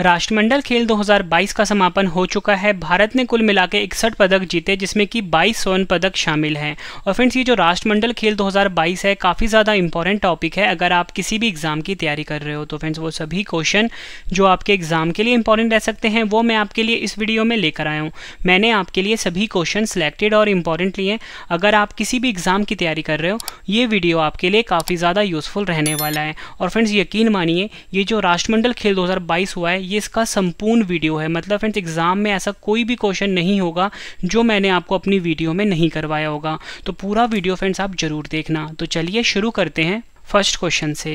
राष्ट्रमंडल खेल 2022 का समापन हो चुका है भारत ने कुल मिला के इकसठ पदक जीते जिसमें कि 22 स्वर्ण पदक शामिल हैं और फ्रेंड्स ये जो राष्ट्रमंडल खेल 2022 है काफ़ी ज़्यादा इंपॉर्टेंट टॉपिक है अगर आप किसी भी एग्ज़ाम की तैयारी कर रहे हो तो फ्रेंड्स वो सभी क्वेश्चन जो आपके एग्ज़ाम के लिए इंपॉर्टेंट रह सकते हैं वो मैं आपके लिए इस वीडियो में लेकर आया हूँ मैंने आपके लिए सभी क्वेश्चन सेलेक्टेड और इंपॉर्टेंट लिए अगर आप किसी भी एग्ज़ाम की तैयारी कर रहे हो ये वीडियो आपके लिए काफ़ी ज़्यादा यूज़फुल रहने वाला है और फ्रेंड्स यकीन मानिए ये जो राष्ट्रमंडल खेल दो हुआ है ये इसका संपूर्ण वीडियो है मतलब फ्रेंड्स एग्जाम में ऐसा कोई भी क्वेश्चन नहीं होगा जो मैंने आपको अपनी वीडियो में नहीं करवाया होगा तो पूरा वीडियो फ्रेंड्स आप जरूर देखना तो चलिए शुरू करते हैं फर्स्ट क्वेश्चन से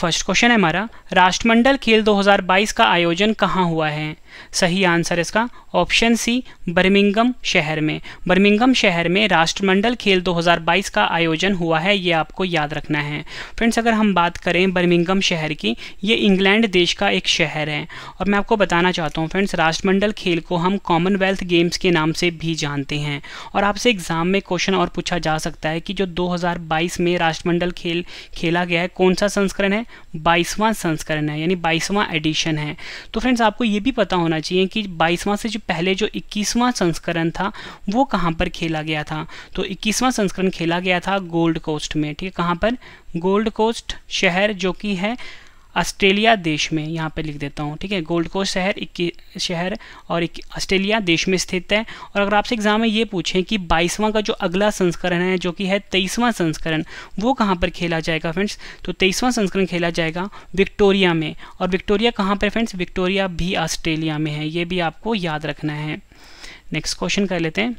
फर्स्ट क्वेश्चन है हमारा राष्ट्रमंडल खेल 2022 का आयोजन कहाँ हुआ है सही आंसर इसका ऑप्शन सी बर्मिंगम शहर में बर्मिंगम शहर में राष्ट्रमंडल खेल 2022 का आयोजन हुआ है ये आपको याद रखना है फ्रेंड्स अगर हम बात करें बर्मिंगम शहर की ये इंग्लैंड देश का एक शहर है और मैं आपको बताना चाहता हूँ फ्रेंड्स राष्ट्रमंडल खेल को हम कॉमनवेल्थ गेम्स के नाम से भी जानते हैं और आपसे एग्ज़ाम में क्वेश्चन और पूछा जा सकता है कि जो दो में राष्ट्रमंडल खेल खेला गया है कौन सा संस्करण है बाईसवां संस्करण है यानी बाईसवां एडिशन है तो फ्रेंड्स आपको ये भी पता होना चाहिए कि बाईसवां से जो पहले जो इक्कीसवां संस्करण था वो कहाँ पर खेला गया था तो इक्कीसवां संस्करण खेला गया था गोल्ड कोस्ट में ठीक है कहाँ पर गोल्ड कोस्ट शहर जो कि है ऑस्ट्रेलिया देश में यहाँ पे लिख देता हूँ ठीक है गोल्ड कोस्ट शहर इक्की शहर और ऑस्ट्रेलिया देश में स्थित है और अगर आपसे एग्जाम में ये पूछें कि बाईसवां का जो अगला संस्करण है जो कि है तेईसवां संस्करण वो कहाँ पर खेला जाएगा फ्रेंड्स तो तेईसवां संस्करण खेला जाएगा विक्टोरिया में और विक्टोरिया कहाँ पर फ्रेंड्स विक्टोरिया भी ऑस्ट्रेलिया में है ये भी आपको याद रखना है नेक्स्ट क्वेश्चन कर लेते हैं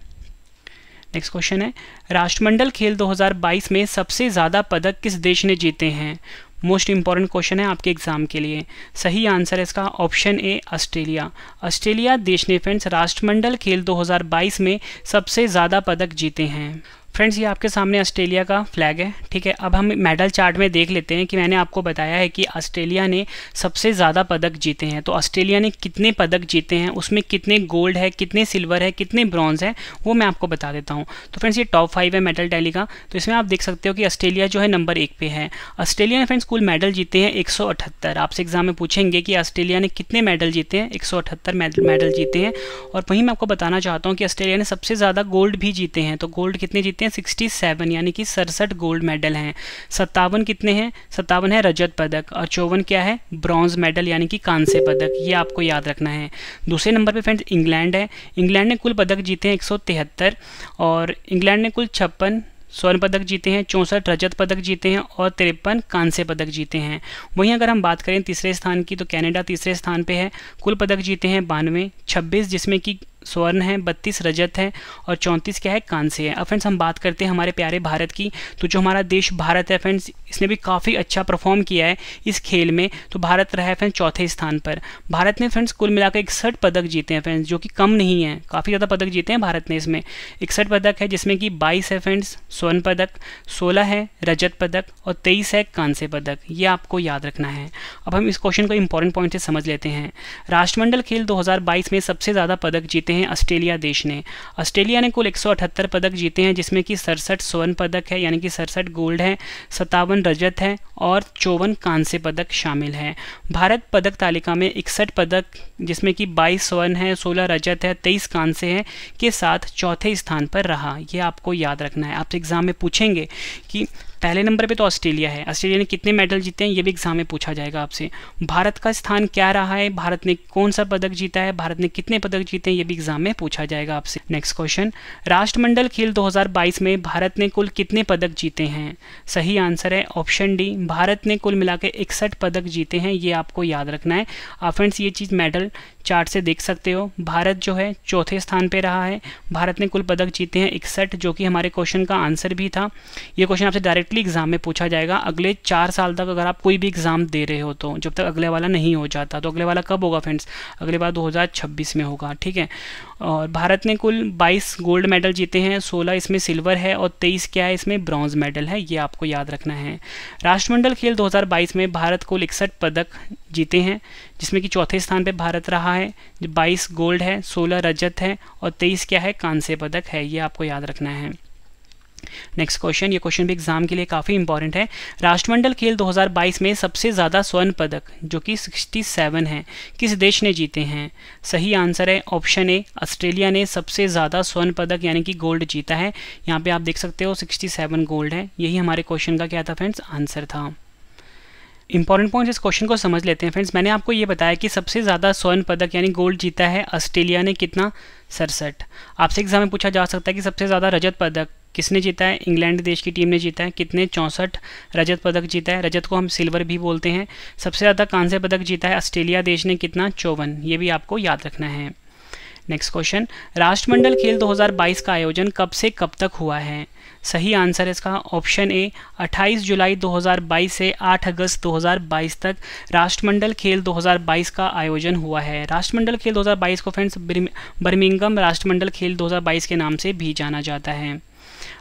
नेक्स्ट क्वेश्चन है राष्ट्रमंडल खेल 2022 में सबसे ज़्यादा पदक किस देश ने जीते हैं मोस्ट इंपॉर्टेंट क्वेश्चन है आपके एग्जाम के लिए सही आंसर है इसका ऑप्शन ए ऑस्ट्रेलिया ऑस्ट्रेलिया देश ने फ्रेंड्स राष्ट्रमंडल खेल 2022 में सबसे ज़्यादा पदक जीते हैं फ्रेंड्स ये आपके सामने ऑस्ट्रेलिया का फ्लैग है ठीक है अब हम मेडल चार्ट में देख लेते हैं कि मैंने आपको बताया है कि ऑस्ट्रेलिया ने सबसे ज़्यादा पदक जीते हैं तो ऑस्ट्रेलिया ने कितने पदक जीते हैं उसमें कितने गोल्ड है कितने सिल्वर है कितने ब्रॉन्ज है वो मैं आपको बता देता हूँ तो फ्रेंड्स ये टॉप फाइव है मेडल टैली का तो इसमें आप देख सकते हो कि ऑस्ट्रेलिया जो है नंबर एक पे है ऑस्ट्रेलिया ने फ्रेंड्स कुल मेडल जीते हैं एक आपसे एग्जाम में पूछेंगे कि ऑस्ट्रेलिया ने कितने मेडल जीते हैं एक मेडल जीते हैं और वहीं मैं आपको बताना चाहता हूँ कि ऑस्ट्रेलिया ने सबसे ज़्यादा गोल्ड भी जीते हैं तो गोल्ड कितने जीते हैं सिक्सटी सेवन यानी कि सड़सठ गोल्ड मेडल हैं सत्तावन कितने हैं सत्तावन है रजत पदक और चौवन क्या है ब्रॉन्ज मेडल यानी कि कांस्य पदक ये आपको याद रखना है दूसरे नंबर पर फ्रेंड्स इंग्लैंड है इंग्लैंड ने कुल पदक जीते हैं एक और इंग्लैंड ने कुल छप्पन स्वर्ण पदक जीते हैं चौंसठ रजत पदक जीते हैं और तिरपन कांस्य पदक जीते हैं वहीं अगर हम बात करें तीसरे स्थान की तो कनाडा तीसरे स्थान पे है कुल पदक जीते हैं बानवे छब्बीस जिसमें कि स्वर्ण है बत्तीस रजत है और चौंतीस क्या है कांस्य है अब फ्रेंड्स हम बात करते हैं हमारे प्यारे भारत की तो जो हमारा देश भारत है फ्रेंड्स इसने भी काफ़ी अच्छा परफॉर्म किया है इस खेल में तो भारत रहा है फ्रेंड्स चौथे स्थान पर भारत ने फ्रेंड्स कुल मिलाकर इकसठ पदक जीते हैं फ्रेंड्स जो कि कम नहीं है काफ़ी ज़्यादा पदक जीते हैं भारत ने इसमें इकसठ पदक है जिसमें कि बाईस है फ्रेंड्स स्वर्ण पदक सोलह है रजत पदक और तेईस है कांस्य पदक ये आपको याद रखना है अब हम इस क्वेश्चन को इंपॉर्टेंट पॉइंट से समझ लेते हैं राष्ट्रमंडल खेल दो में सबसे ज़्यादा पदक जीते हैं ऑस्ट्रेलिया देश ने ऑस्ट्रेलिया ने कुल 178 पदक जीते हैं जिसमें कि सड़सठ स्वर्ण पदक है यानी कि सड़सठ गोल्ड है सत्तावन रजत है और चौवन कांस्य पदक शामिल हैं भारत पदक तालिका में इकसठ पदक जिसमें कि बाईस स्वर्ण है सोलह रजत है तेईस कांस्य है के साथ चौथे स्थान पर रहा ये आपको याद रखना है आप तो एग्जाम में पूछेंगे कि पहले नंबर पे तो ऑस्ट्रेलिया है ऑस्ट्रेलिया ने कितने मेडल जीते हैं ये भी एग्जाम में पूछा जाएगा आपसे भारत का स्थान क्या रहा है भारत ने कौन सा पदक जीता है भारत ने कितने पदक जीते हैं ये भी एग्जाम में पूछा जाएगा आपसे नेक्स्ट क्वेश्चन राष्ट्रमंडल खेल 2022 में भारत ने कुल कितने पदक जीते हैं सही आंसर है ऑप्शन डी भारत ने कुल मिला के इकसठ पदक जीते हैं ये आपको याद रखना है फ्रेंड्स ये चीज़ मेडल चार्ट से देख सकते हो भारत जो है चौथे स्थान पे रहा है भारत ने कुल पदक जीते हैं इकसठ जो कि हमारे क्वेश्चन का आंसर भी था ये क्वेश्चन आपसे डायरेक्टली एग्जाम में पूछा जाएगा अगले चार साल तक अगर आप कोई भी एग्जाम दे रहे हो तो जब तक अगले वाला नहीं हो जाता तो अगले वाला कब होगा फ्रेंड्स अगले बार दो में होगा ठीक है और भारत ने कुल बाईस गोल्ड मेडल जीते हैं सोलह इसमें सिल्वर है और तेईस क्या है इसमें ब्रॉन्ज मेडल है ये आपको याद रखना है राष्ट्रमंडल खेल दो में भारत कुल इकसठ पदक जीते हैं जिसमें कि चौथे स्थान पर भारत रहा है बाईस गोल्ड है सोलह रजत है और तेईस क्या है कांस्य पदक है ये आपको याद रखना है नेक्स्ट क्वेश्चन ये क्वेश्चन भी एग्जाम के लिए काफ़ी इंपॉर्टेंट है राष्ट्रमंडल खेल 2022 में सबसे ज़्यादा स्वर्ण पदक जो कि 67 है किस देश ने जीते हैं सही आंसर है ऑप्शन ए ऑस्ट्रेलिया ने सबसे ज़्यादा स्वर्ण पदक यानी कि गोल्ड जीता है यहाँ पे आप देख सकते हो 67 गोल्ड है यही हमारे क्वेश्चन का क्या था फ्रेंड्स आंसर था इंपॉर्टेंट पॉइंट इस क्वेश्चन को समझ लेते हैं फ्रेंड्स मैंने आपको ये बताया कि सबसे ज़्यादा स्वर्ण पदक यानी गोल्ड जीता है ऑस्ट्रेलिया ने कितना सड़सठ आपसे एग्जाम में पूछा जा सकता है कि सबसे ज़्यादा रजत पदक किसने जीता है इंग्लैंड देश की टीम ने जीता है कितने चौंसठ रजत पदक जीता है रजत को हम सिल्वर भी बोलते हैं सबसे ज़्यादा कांस्य पदक जीता है ऑस्ट्रेलिया देश ने कितना चौवन ये भी आपको याद रखना है नेक्स्ट क्वेश्चन राष्ट्रमंडल खेल 2022 का आयोजन कब से कब तक हुआ है सही आंसर है इसका ऑप्शन ए 28 जुलाई 2022 से 8 अगस्त 2022 तक राष्ट्रमंडल खेल 2022 का आयोजन हुआ है राष्ट्रमंडल खेल 2022 को फ्रेंड्स बर्मिंगम राष्ट्रमंडल खेल 2022 के नाम से भी जाना जाता है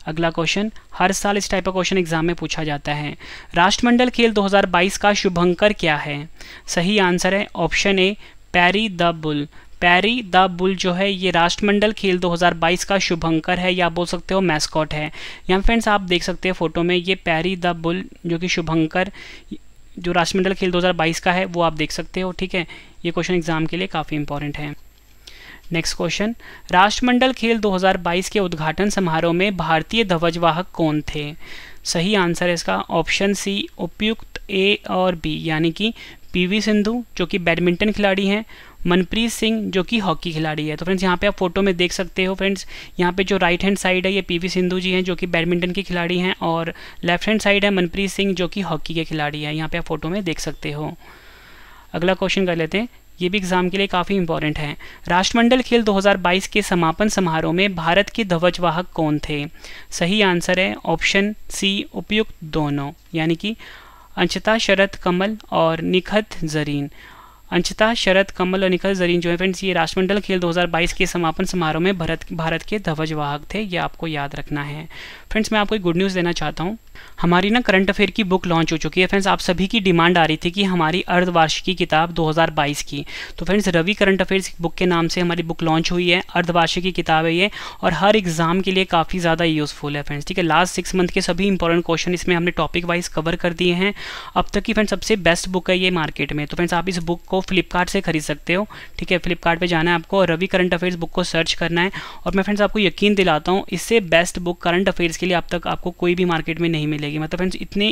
अगला क्वेश्चन हर साल इस टाइप का क्वेश्चन एग्जाम में पूछा जाता है राष्ट्रमंडल खेल 2022 का शुभंकर क्या है सही आंसर है option A Perry the Bull Perry the Bull जो है ये राष्ट्रमंडल खेल 2022 का शुभंकर है या बोल सकते हो मैस्कॉट है यहाँ फ्रेंड्स आप देख सकते हैं फोटो में ये पैरी द बुल जो कि शुभंकर जो राष्ट्रमंडल खेल 2022 का है वो आप देख सकते हो ठीक है ये क्वेश्चन एग्जाम के लिए काफ़ी इंपॉर्टेंट है नेक्स्ट क्वेश्चन राष्ट्रमंडल खेल 2022 के उद्घाटन समारोह में भारतीय ध्वजवाहक कौन थे सही आंसर है इसका ऑप्शन सी उपयुक्त ए और बी यानी कि पीवी सिंधु जो कि बैडमिंटन खिलाड़ी हैं मनप्रीत सिंह जो कि हॉकी खिलाड़ी है तो फ्रेंड्स यहाँ पे आप फोटो में देख सकते हो फ्रेंड्स यहाँ पे जो राइट हैंड साइड है ये पीवी सिंधु जी हैं जो कि बैडमिंटन के खिलाड़ी हैं और लेफ्ट हैंड साइड है मनप्रीत सिंह जो कि हॉकी के खिलाड़ी हैं यहाँ पे आप फोटो में देख सकते हो अगला क्वेश्चन कर लेते हैं ये भी एग्जाम के लिए काफ़ी इंपॉर्टेंट है राष्ट्रमंडल खेल 2022 के समापन समारोह में भारत के ध्वजवाहक कौन थे सही आंसर है ऑप्शन सी उपयुक्त दोनों यानी कि अंशता शरद कमल और निखत जरीन अंशता शरद कमल और निखिल जरीन जो है फ्रेंड्स ये राष्ट्रमंडल खेल 2022 के समापन समारोह में भारत भारत के ध्वजवाहक थे ये आपको याद रखना है फ्रेंड्स मैं आपको एक गुड न्यूज़ देना चाहता हूँ हमारी ना करंट अफेयर की बुक लॉन्च हो चुकी है फ्रेंड्स आप सभी की डिमांड आ रही थी कि हमारी अर्धवार्षिकी किताब 2022 की तो friends Ravi current affairs book के नाम से हमारी बुक लॉन्च हुई है अर्धवार्षिकी किताब है ये और हर एग्जाम के लिए काफ़ी ज़्यादा यूज़फुल है फ्रेंड्स ठीक है लास्ट सिक्स मंथ के सभी इंपॉर्टेंट क्वेश्चन इसमें हमने टॉपिक वाइज कवर कर दिए हैं अब तक की फ्रेंड्स सबसे बेस्ट बुक है ये मार्केट में तो फ्रेंड्स आप इस बुक को फ्लिपकार्ट से खरीद सकते हो ठीक है फ्लिपकार्ट पर जाना है आपको रवि करंट अफेयर्स बुक को सर्च करना है और मैं फ्रेंड्स आपको यकीन दिलाता हूँ इससे बेस्ट बुक करंट अफेयर्स के लिए अब तक आपको कोई भी मार्केट में नहीं मिलेगी मतलब फ्रेंड्स इतने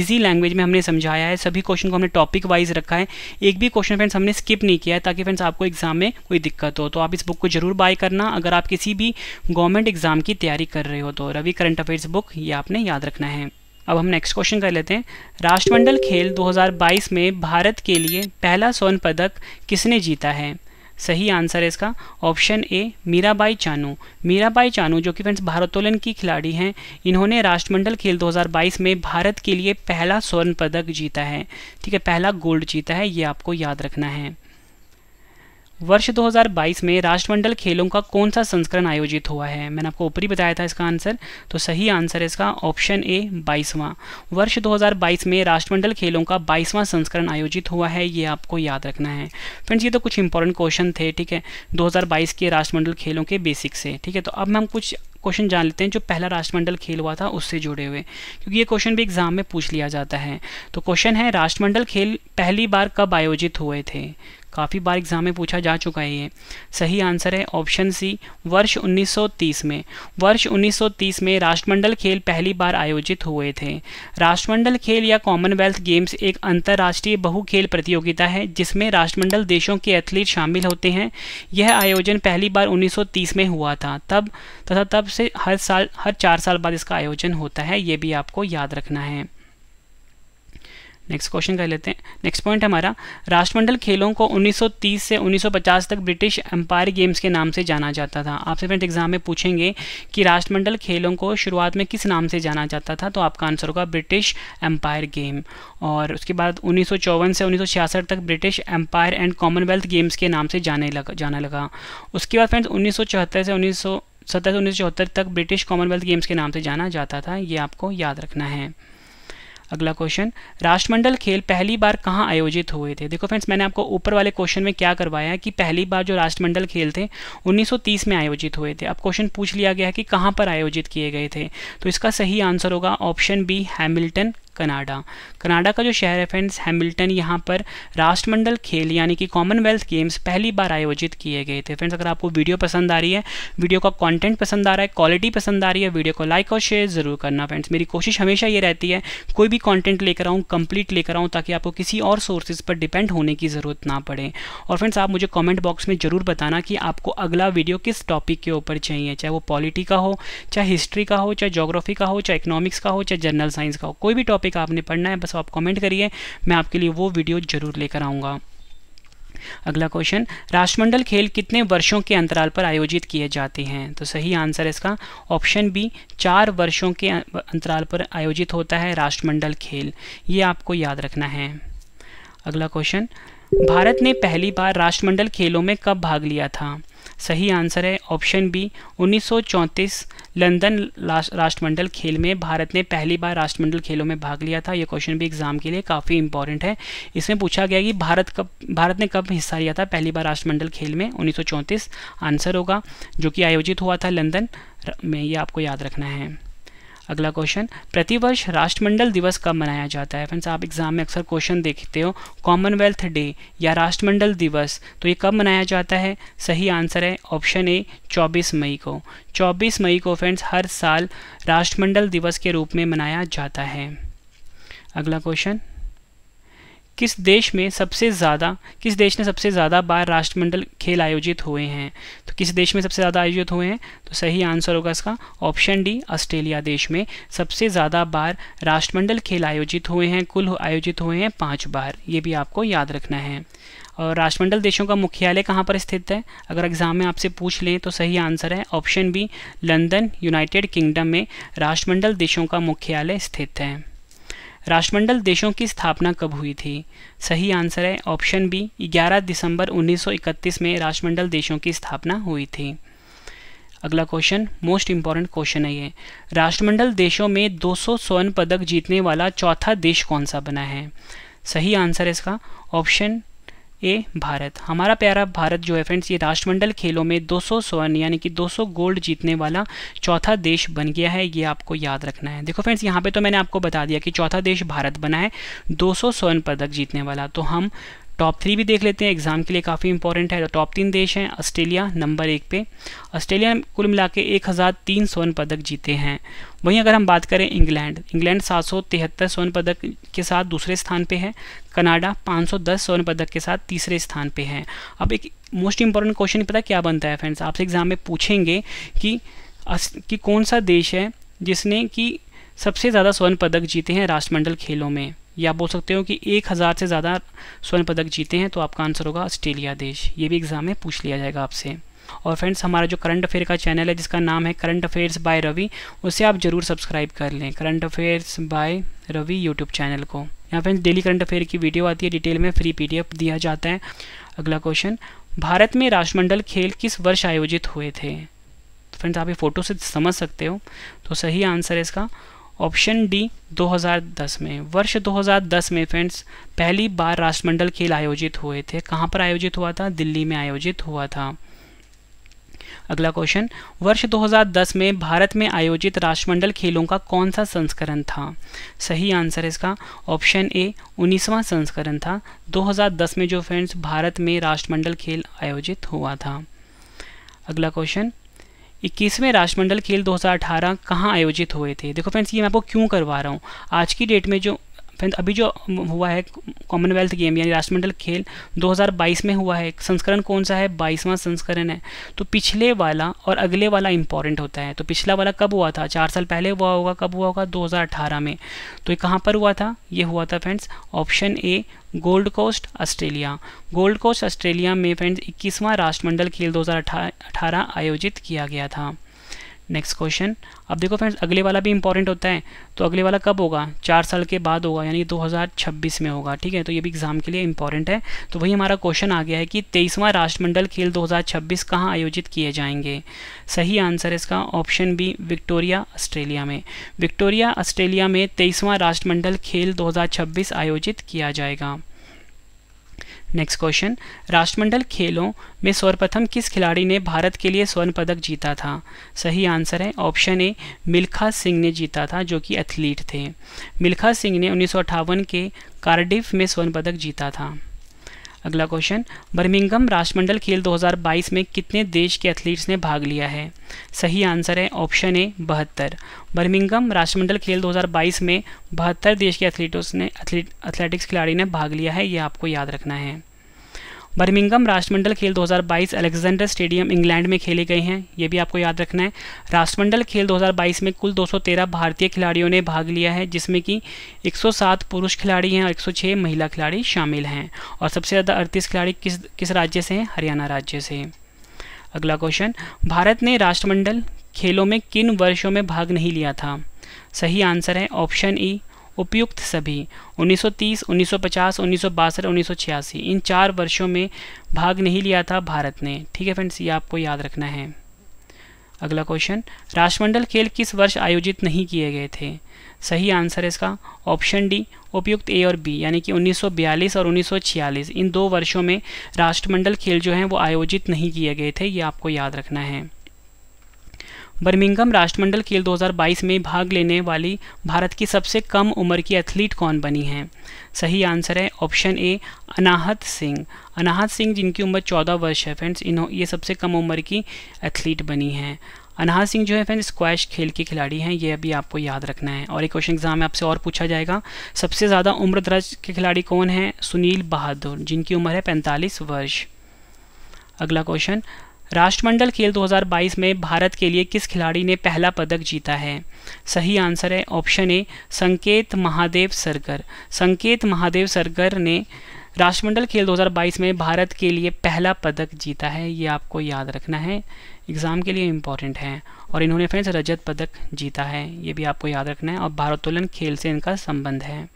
ईजी लैंग्वेज में हमने समझाया है सभी क्वेश्चन को हमने टॉपिक वाइज रखा है एक भी क्वेश्चन फ्रेंड्स हमने स्किप नहीं किया है ताकि फ्रेंड्स आपको एग्जाम में कोई दिक्कत हो तो आप इस बुक को जरूर बाय करना अगर आप किसी भी गवर्नमेंट एग्जाम की तैयारी कर रहे हो तो रवि करंट अफेयर्स बुक ये आपने याद रखना है अब हम नेक्स्ट क्वेश्चन कर लेते हैं राष्ट्रमंडल खेल 2022 में भारत के लिए पहला स्वर्ण पदक किसने जीता है सही आंसर है इसका ऑप्शन ए मीराबाई चानू मीराबाई चानू जो कि फ्रेंड्स भारोत्तोलन की खिलाड़ी हैं इन्होंने राष्ट्रमंडल खेल 2022 में भारत के लिए पहला स्वर्ण पदक जीता है ठीक है पहला गोल्ड जीता है ये आपको याद रखना है वर्ष 2022 में राष्ट्रमंडल खेलों का कौन सा संस्करण आयोजित हुआ है मैंने आपको ऊपरी बताया था इसका आंसर तो सही आंसर है इसका ऑप्शन ए बाईसवां वर्ष 2022 में राष्ट्रमंडल खेलों का बाईसवां संस्करण आयोजित हुआ है ये आपको याद रखना है फ्रेंड्स ये तो कुछ इंपॉर्टेंट क्वेश्चन थे ठीक है दो के राष्ट्रमंडल खेलों के बेसिक से ठीक है तो अब हम कुछ क्वेश्चन जान लेते हैं जो पहला राष्ट्रमंडल खेल हुआ था उससे जुड़े हुए क्योंकि ये क्वेश्चन भी एग्जाम में पूछ लिया जाता है तो क्वेश्चन है राष्ट्रमंडल खेल पहली बार कब आयोजित हुए थे काफ़ी बार एग्जाम में पूछा जा चुका है ये सही आंसर है ऑप्शन सी वर्ष 1930 में वर्ष 1930 में राष्ट्रमंडल खेल पहली बार आयोजित हुए थे राष्ट्रमंडल खेल या कॉमनवेल्थ गेम्स एक अंतर्राष्ट्रीय बहु खेल प्रतियोगिता है जिसमें राष्ट्रमंडल देशों के एथलीट शामिल होते हैं यह आयोजन पहली बार उन्नीस में हुआ था तब तथा तब से हर साल हर चार साल बाद इसका आयोजन होता है ये भी आपको याद रखना है नेक्स्ट क्वेश्चन कर लेते हैं नेक्स्ट पॉइंट हमारा राष्ट्रमंडल खेलों को 1930 से 1950 तक ब्रिटिश एम्पायर गेम्स के नाम से जाना जाता था आपसे फ्रेंड एग्जाम में पूछेंगे कि राष्ट्रमंडल खेलों को शुरुआत में किस नाम से जाना जाता था तो आपका आंसर होगा ब्रिटिश एम्पायर गेम और उसके बाद उन्नीस से उन्नीस तक British Empire and Commonwealth Games के नाम से जाने लगा जाना लगा उसके बाद फ्रेंड्स उन्नीस से उन्नीस सत्रह से उन्नीस तक ब्रिटिश कॉमनवेल्थ गेम्स के नाम से जाना जाता था ये आपको याद रखना है अगला क्वेश्चन राष्ट्रमंडल खेल पहली बार कहाँ आयोजित हुए थे देखो फ्रेंड्स मैंने आपको ऊपर वाले क्वेश्चन में क्या करवाया है कि पहली बार जो राष्ट्रमंडल खेल थे 1930 में आयोजित हुए थे अब क्वेश्चन पूछ लिया गया है कि कहाँ पर आयोजित किए गए थे तो इसका सही आंसर होगा option B Hamilton Canada Canada का जो शहर है फ्रेंड्स हैमिल्टन यहाँ पर राष्ट्रमंडल खेल यानी कि कॉमनवेल्थ गेम्स पहली बार आयोजित किए गए थे फ्रेंड्स अगर आपको वीडियो पसंद आ रही है वीडियो का कॉन्टेंट पसंद आ रहा है क्वालिटी पसंद आ रही है वीडियो को लाइक और शेयर ज़रूर करना फ्रेंड्स मेरी कोशिश हमेशा ये रहती है कोई भी कॉन्टेंट लेकर आऊँ कंप्लीट लेकर आऊँ ताकि आपको किसी और सोर्सेज पर डिपेंड होने की ज़रूरत ना पड़े और फ्रेंड्स आप मुझे कॉमेंट बॉक्स में ज़रूर बताना कि आपको अगला वीडियो किस टॉपिक के ऊपर चाहिए चाहे वो पॉलिटी का हो चाहे हिस्ट्री का हो चाहे जोग्राफी का हो चाहे इकोनॉमिक्स का हो चाहे जनरल साइंस का हो कोई भी टॉपिक टॉपिक आपने पढ़ना है बस आप कमेंट करिए मैं आपके लिए वो वीडियो ज़रूर लेकर आऊँगा अगला क्वेश्चन राष्ट्रमंडल खेल कितने वर्षों के अंतराल पर आयोजित किए जाते हैं तो सही आंसर इसका ऑप्शन बी चार वर्षों के अंतराल पर आयोजित होता है राष्ट्रमंडल खेल ये आपको याद रखना है अगला क्वेश्चन भारत ने पहली बार राष्ट्रमंडल खेलों में कब भाग लिया था सही आंसर है ऑप्शन बी 1934 लंदन राष्ट्रमंडल खेल में भारत ने पहली बार राष्ट्रमंडल खेलों में भाग लिया था यह क्वेश्चन भी एग्जाम के लिए काफ़ी इंपॉर्टेंट है इसमें पूछा गया कि भारत कब भारत ने कब हिस्सा लिया था पहली बार राष्ट्रमंडल खेल में 1934 आंसर होगा जो कि आयोजित हुआ था लंदन में ये आपको याद रखना है अगला क्वेश्चन प्रतिवर्ष राष्ट्रमंडल दिवस कब मनाया जाता है फ्रेंड्स आप एग्जाम में अक्सर क्वेश्चन देखते हो कॉमनवेल्थ डे या राष्ट्रमंडल दिवस तो ये कब मनाया जाता है सही आंसर है ऑप्शन ए 24 मई को 24 मई को फ्रेंड्स हर साल राष्ट्रमंडल दिवस के रूप में मनाया जाता है अगला क्वेश्चन किस देश में सबसे ज़्यादा किस देश ने सबसे ज़्यादा बार राष्ट्रमंडल खेल आयोजित हुए हैं तो किस देश में सबसे ज़्यादा आयोजित हुए हैं तो सही आंसर होगा इसका ऑप्शन डी ऑस्ट्रेलिया देश में सबसे ज़्यादा बार राष्ट्रमंडल खेल आयोजित हुए हैं कुल आयोजित हुए हैं पाँच बार ये भी आपको याद रखना है और राष्ट्रमंडल देशों का मुख्यालय कहाँ पर स्थित है अगर एग्जाम में आपसे पूछ लें तो सही आंसर है option B London United Kingdom में राष्ट्रमंडल देशों का मुख्यालय स्थित है राष्ट्रमंडल देशों की स्थापना कब हुई थी सही आंसर है ऑप्शन बी 11 दिसंबर 1931 में राष्ट्रमंडल देशों की स्थापना हुई थी अगला क्वेश्चन मोस्ट इंपॉर्टेंट क्वेश्चन है ये राष्ट्रमंडल देशों में 200 स्वर्ण पदक जीतने वाला चौथा देश कौन सा बना है सही आंसर है इसका ऑप्शन ए भारत हमारा प्यारा भारत जो है फ्रेंड्स ये राष्ट्रमंडल खेलों में 200 स्वर्ण यानी कि 200 गोल्ड जीतने वाला चौथा देश बन गया है ये आपको याद रखना है देखो फ्रेंड्स यहाँ पे तो मैंने आपको बता दिया कि चौथा देश भारत बना है 200 स्वर्ण पदक जीतने वाला तो हम टॉप थ्री भी देख लेते हैं एग्ज़ाम के लिए काफ़ी इंपॉर्टेंट है तो टॉप तीन देश हैं ऑस्ट्रेलिया नंबर एक पे ऑस्ट्रेलिया कुल मिला के एक हज़ार तीन स्वर्ण पदक जीते हैं वहीं अगर हम बात करें इंग्लैंड इंग्लैंड सात सौ तिहत्तर स्वर्ण पदक के साथ दूसरे स्थान पे है कनाडा 510 स्वर्ण पदक के साथ तीसरे स्थान पे है अब एक मोस्ट इंपॉर्टेंट क्वेश्चन पता क्या बनता है फ्रेंड्स आपसे एग्ज़ाम में पूछेंगे कि कि कौन सा देश है जिसने कि सबसे ज़्यादा स्वर्ण पदक जीते हैं राष्ट्रमंडल खेलों में या बोल सकते हो कि एक हज़ार से ज़्यादा स्वर्ण पदक जीते हैं तो आपका आंसर होगा ऑस्ट्रेलिया देश ये भी एग्ज़ाम में पूछ लिया जाएगा आपसे और फ्रेंड्स हमारा जो करंट अफेयर का चैनल है जिसका नाम है करंट अफेयर्स बाय रवि उसे आप ज़रूर सब्सक्राइब कर लें current affairs by Ravi YouTube channel को यहाँ फ्रेंड्स डेली करंट अफेयर की वीडियो आती है डिटेल में फ्री पी दिया जाता है अगला क्वेश्चन भारत में राष्ट्रमंडल खेल किस वर्ष आयोजित हुए थे फ्रेंड्स तो आप ये फ़ोटो से समझ सकते हो तो सही आंसर है इसका ऑप्शन डी 2010 में वर्ष 2010 में फ्रेंड्स पहली बार राष्ट्रमंडल खेल आयोजित हुए थे कहाँ पर आयोजित हुआ था दिल्ली में आयोजित हुआ था अगला क्वेश्चन वर्ष 2010 में भारत में आयोजित राष्ट्रमंडल खेलों का कौन सा संस्करण था सही आंसर इसका ऑप्शन ए उन्नीसवां संस्करण था 2010 में जो फ्रेंड्स भारत में राष्ट्रमंडल खेल आयोजित हुआ था अगला क्वेश्चन इक्कीसवें राष्ट्रमंडल खेल 2018 कहाँ आयोजित हुए थे देखो फ्रेंड्स ये मैं आपको क्यों करवा रहा हूँ आज की डेट में जो फ्रेंड अभी जो हुआ है कॉमनवेल्थ गेम यानी राष्ट्रमंडल खेल 2022 में हुआ है संस्करण कौन सा है बाईसवां संस्करण है तो पिछले वाला और अगले वाला इंपॉर्टेंट होता है तो पिछला वाला कब हुआ था चार साल पहले हुआ होगा कब हुआ होगा 2018 में तो ये कहाँ पर हुआ था ये हुआ था friends option A Gold Coast Australia Gold Coast Australia में फ्रेंड्स इक्कीसवां राष्ट्रमंडल खेल दो आयोजित किया गया था नेक्स्ट क्वेश्चन अब देखो फ्रेंड्स अगले वाला भी इंपॉर्टेंट होता है तो अगले वाला कब होगा चार साल के बाद होगा यानी 2026 में होगा ठीक है तो ये भी एग्जाम के लिए इंपॉर्टेंट है तो वही हमारा क्वेश्चन आ गया है कि तेईसवां राष्ट्रमंडल खेल 2026 कहाँ आयोजित किए जाएंगे सही आंसर है इसका ऑप्शन बी विक्टोरिया ऑस्ट्रेलिया में विक्टोरिया ऑस्ट्रेलिया में तेईसवां राष्ट्रमंडल खेल दो आयोजित किया जाएगा नेक्स्ट क्वेश्चन राष्ट्रमंडल खेलों में सर्वप्रथम किस खिलाड़ी ने भारत के लिए स्वर्ण पदक जीता था सही आंसर है ऑप्शन ए मिल्खा सिंह ने जीता था जो कि एथलीट थे मिल्खा सिंह ने उन्नीस के कार्डिफ में स्वर्ण पदक जीता था अगला क्वेश्चन बर्मिंगम राष्ट्रमंडल खेल 2022 में कितने देश के एथलीट्स ने भाग लिया है सही आंसर है ऑप्शन ए बहत्तर बर्मिंगम राष्ट्रमंडल खेल 2022 में बहत्तर देश के एथलीटों ने एथलेटिक्स खिलाड़ी ने भाग लिया है ये आपको याद रखना है बर्मिंगम राष्ट्रमंडल खेल 2022 अलेक्जेंडर स्टेडियम इंग्लैंड में खेले गए हैं ये भी आपको याद रखना है राष्ट्रमंडल खेल 2022 में कुल 213 भारतीय खिलाड़ियों ने भाग लिया है जिसमें कि 107 पुरुष खिलाड़ी हैं और 106 महिला खिलाड़ी शामिल हैं और सबसे ज़्यादा अड़तीस खिलाड़ी किस किस राज्य से हैं हरियाणा राज्य से अगला क्वेश्चन भारत ने राष्ट्रमंडल खेलों में किन वर्षों में भाग नहीं लिया था सही आंसर है ऑप्शन ई e, उपयुक्त सभी 1930, 1950, 1962, 1986 इन चार वर्षों में भाग नहीं लिया था भारत ने ठीक है फ्रेंड्स ये आपको याद रखना है अगला क्वेश्चन राष्ट्रमंडल खेल किस वर्ष आयोजित नहीं किए गए थे सही आंसर है इसका ऑप्शन डी उपयुक्त ए और बी यानी कि 1942 और 1946 इन दो वर्षों में राष्ट्रमंडल खेल जो हैं वो आयोजित नहीं किए गए थे ये आपको याद रखना है बर्मिंगम राष्ट्रमंडल खेल 2022 में भाग लेने वाली भारत की सबसे कम उम्र की एथलीट कौन बनी है सही आंसर है ऑप्शन ए अनाहत सिंह अनाहत सिंह जिनकी उम्र 14 वर्ष है फ्रेंड्स इन्हों ये सबसे कम उम्र की एथलीट बनी है अनाहत सिंह जो है फ्रेंड्स स्क्वैश खेल के खिलाड़ी हैं ये अभी आपको याद रखना है और एक क्वेश्चन एग्जाम में आपसे और पूछा जाएगा सबसे ज़्यादा उम्र दर्ज के खिलाड़ी कौन है सुनील बहादुर जिनकी उम्र है पैंतालीस वर्ष अगला क्वेश्चन राष्ट्रमंडल खेल 2022 में भारत के लिए किस खिलाड़ी ने पहला पदक जीता है सही आंसर है ऑप्शन ए संकेत महादेव सरकर संकेत महादेव सरकर ने राष्ट्रमंडल खेल 2022 में भारत के लिए पहला पदक जीता है ये आपको याद रखना है एग्ज़ाम के लिए इम्पॉर्टेंट है और इन्होंने फ्रेंड्स रजत पदक जीता है ये भी आपको याद रखना है और भारोत्तोलन खेल से इनका संबंध है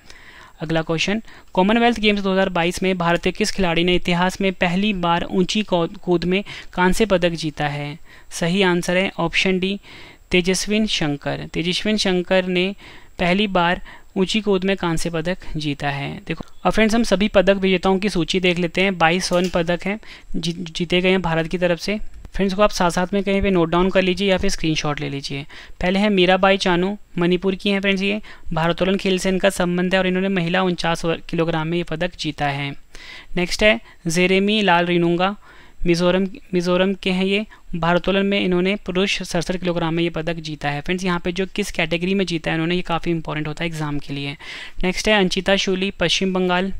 अगला क्वेश्चन कॉमनवेल्थ गेम्स 2022 में भारत के किस खिलाड़ी ने इतिहास में पहली बार ऊंची कूद में कांस्य पदक जीता है सही आंसर है ऑप्शन डी तेजस्विन शंकर तेजस्विन शंकर ने पहली बार ऊंची कूद में कांस्य पदक जीता है देखो अब फ्रेंड्स हम सभी पदक विजेताओं की सूची देख लेते हैं बाईस स्वर्ण पदक हैं जी, जीते गए हैं भारत की तरफ से फ्रेंड्स को आप साथ साथ में कहीं पे नोट डाउन कर लीजिए या फिर स्क्रीनशॉट ले लीजिए पहले है मीराबाई चानू मणिपुर की हैं फ्रेंड्स ये भारतोलन खेल से इनका संबंध है और इन्होंने महिला उनचास किलोग्राम में ये पदक जीता है नेक्स्ट है जेरेमी लाल रिनुंगा मिजोरम मिजोरम के हैं ये भारतोलन में इन्होंने पुरुष सड़सठ किलोग्राम में ये पदक जीता है फ्रेंड्स यहाँ पे जो किस कैटेगरी में जीता है इन्होंने ये काफ़ी इंपॉर्टेंट होता है एग्जाम के लिए नेक्स्ट है अंचिता शूली पश्चिम बंगाल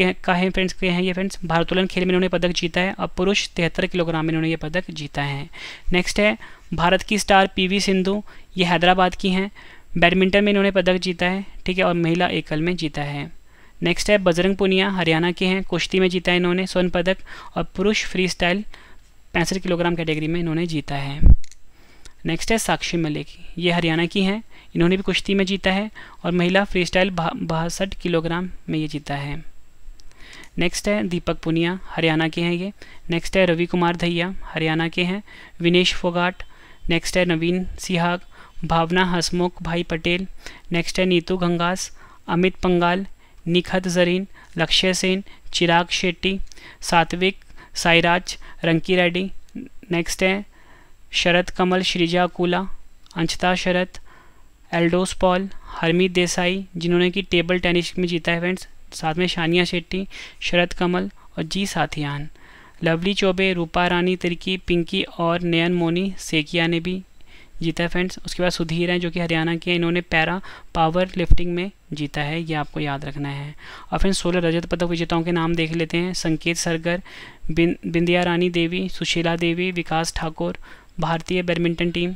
के का है फ्रेंड्स के हैं ये फ्रेंड्स भारतोलन खेल में इन्होंने पदक जीता है और पुरुष तिहत्तर किलोग्राम में इन्होंने ये पदक जीता है नेक्स्ट है भारत की स्टार पी सिंधु ये हैदराबाद की हैं बैडमिंटन में इन्होंने पदक जीता है ठीक है और महिला एकल में जीता है नेक्स्ट है बजरंग पुनिया हरियाणा के हैं कुश्ती में जीता है इन्होंने स्वर्ण पदक और पुरुष फ्री स्टाइल पैंसठ किलोग्राम कैटेगरी में इन्होंने जीता है नेक्स्ट है साक्षी मलिक ये हरियाणा की हैं इन्होंने भी कुश्ती में जीता है और महिला फ्री स्टाइल बासठ किलोग्राम में ये जीता है नेक्स्ट है दीपक पुनिया हरियाणा के हैं ये नेक्स्ट है रवि कुमार धैया हरियाणा के हैं विनेश फोगाट नेक्स्ट है नवीन सिहाग भावना हसमुख भाई पटेल नेक्स्ट है नीतू गंगास अमित पंगाल निखत जरीन लक्ष्य सेन चिराग शेट्टी सात्विक साईराज रंकी रेड्डी नेक्स्ट है शरद कमल श्रीजा अकूला अंशता शरद एल्डोस पॉल हरमीत देसाई जिन्होंने कि टेबल टेनिस में जीता है फ्रेंड्स साथ में शानिया शेट्टी शरद कमल और जी साथियान लवली चौबे रूपा रानी तिरकी पिंकी और नयन मोनी सेकिया ने भी जीता है फ्रेंड्स उसके बाद सुधीर हैं जो कि हरियाणा के इन्होंने पैरा पावर लिफ्टिंग में जीता है ये आपको याद रखना है और फिर सोलह रजत पदक विजेताओं के नाम देख लेते हैं संकेत सरगर बिन बिंदिया रानी देवी सुशीला देवी विकास ठाकुर भारतीय बैडमिंटन टीम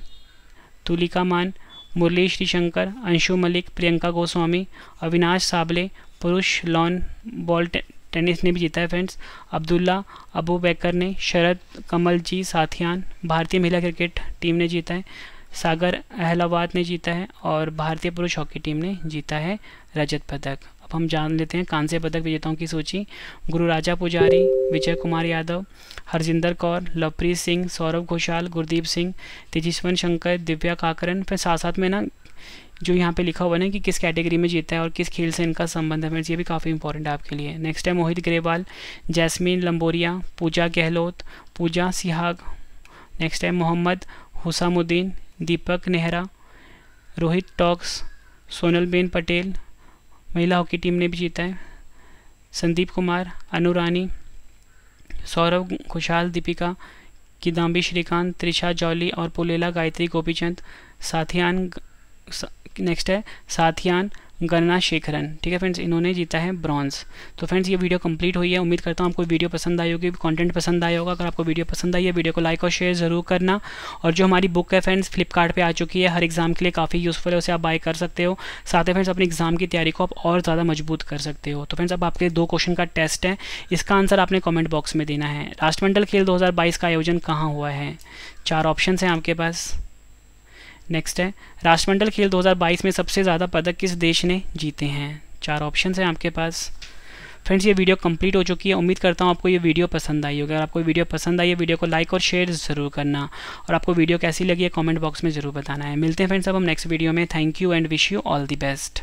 तुलिका मान मुरली श्रीशंकर अंशु मलिक प्रियंका गोस्वामी अविनाश साबले पुरुष लॉन बॉल टे, टेनिस ने भी जीता है फ्रेंड्स अब्दुल्ला अबू बैकर ने शरद कमल जी साथियान भारतीय महिला क्रिकेट टीम ने जीता है सागर अहलाबाद ने जीता है और भारतीय पुरुष हॉकी टीम ने जीता है रजत पदक अब हम जान लेते हैं कांस्य पदक विजेताओं की सूची गुरु राजा पुजारी विजय कुमार यादव हरजिंदर कौर लवप्रीत सिंह सौरभ घोषाल गुरदीप सिंह तेजस्वन शंकर दिव्या काकरन फिर साथ साथ में ना जो यहाँ पे लिखा हुआ ना कि किस कैटेगरी में जीता है और किस खेल से इनका संबंध है फ्रेंड्स ये भी काफ़ी इंपॉर्टेंट है आपके लिए नेक्स्ट है मोहित ग्रेवाल जैसमिन लंबोरिया पूजा गहलोत पूजा सिहाग नेक्स्ट है मोहम्मद हुसामुद्दीन दीपक नेहरा रोहित टॉक्स सोनलबेन पटेल महिला हॉकी टीम ने भी जीता है संदीप कुमार अनुरानी सौरभ खुशाल दीपिका किदाम्बी श्रीकांत त्रिशा जौली और पुलेला गायत्री गोपीचंद साथियान नेक्स्ट है साथियान गणना शेखरन ठीक है फ्रेंड्स इन्होंने जीता है ब्रॉन्ज तो फ्रेंड्स ये वीडियो कंप्लीट हुई है उम्मीद करता हूँ आपको वीडियो पसंद आई होगी कंटेंट पसंद आया होगा अगर आपको वीडियो पसंद आई है वीडियो को लाइक और शेयर ज़रूर करना और जो हमारी बुक है फ्रेंड्स फ्लिपकार्ट पे आ चुकी है हर एग्ज़ाम के लिए काफ़ी यूज़फुल है उसे आप बाय कर सकते हो साथ ही फ्रेंड्स अपनी एग्ज़ाम की तैयारी को आप और ज़्यादा मजबूत कर सकते हो तो फ्रेंड्स अब आपके दो क्वेश्चन का टेस्ट है इसका आंसर आपने कॉमेंट बॉक्स में देना है राष्ट्रमंडल खेल दो का आयोजन कहाँ हुआ है चार ऑप्शन हैं आपके पास नेक्स्ट है राष्ट्रमंडल खेल 2022 में सबसे ज़्यादा पदक किस देश ने जीते हैं चार ऑप्शन हैं आपके पास फ्रेंड्स ये वीडियो कंप्लीट हो चुकी है उम्मीद करता हूँ आपको ये वीडियो पसंद आई होगी अगर आपको वीडियो पसंद आई है वीडियो को लाइक और शेयर ज़रूर करना और आपको वीडियो कैसी लगी है कॉमेंट बॉक्स में ज़रूर बताना है मिलते हैं फ्रेंड्स अब हम नेक्स्ट वीडियो में thank you and wish you all the best